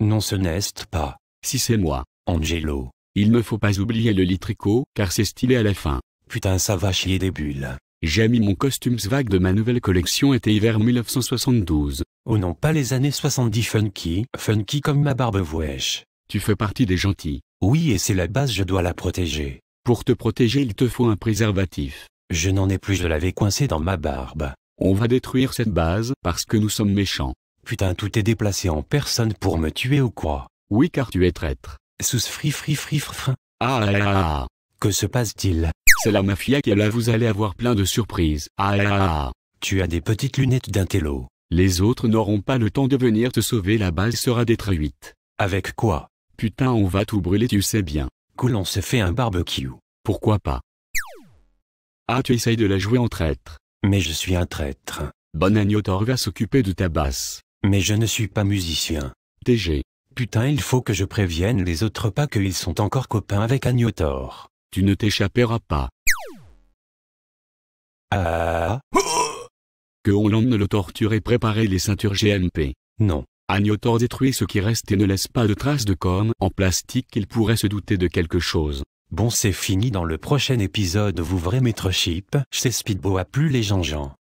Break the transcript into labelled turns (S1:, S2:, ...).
S1: Non ce n'est pas. Si c'est moi. Angelo. Il ne faut pas oublier le lit tricot, car c'est stylé à la fin. Putain ça va chier des bulles. J'ai mis mon costume swag de ma nouvelle collection été hiver 1972. Oh non pas les années 70 funky, funky comme ma barbe wesh. Tu fais partie des gentils. Oui et c'est la base je dois la protéger. Pour te protéger il te faut un préservatif. Je n'en ai plus je l'avais coincé dans ma barbe. On va détruire cette base parce que nous sommes méchants. Putain, tout est déplacé en personne pour me tuer ou quoi Oui, car tu es traître. Sous fri fri fri fri. Ah, ah, ah, Que se passe-t-il C'est la mafia qui est là, vous allez avoir plein de surprises. Ah, ah, ah. Tu as des petites lunettes d'intello. Les autres n'auront pas le temps de venir te sauver, la base sera détruite. Avec quoi Putain, on va tout brûler, tu sais bien. Coulon se fait un barbecue. Pourquoi pas Ah, tu essayes de la jouer en traître. Mais je suis un traître. Bon Agnotor va s'occuper de ta basse. Mais je ne suis pas musicien. TG. Putain, il faut que je prévienne les autres pas qu'ils sont encore copains avec Agnotor. Tu ne t'échapperas pas. Ah. Que on l'emmène le torture et préparer les ceintures GMP. Non. Agnotor détruit ce qui reste et ne laisse pas de traces de com en plastique qu'il pourrait se douter de quelque chose. Bon c'est fini dans le prochain épisode vous verrez Maître Chip, chez Speedbo a plus les gens gens.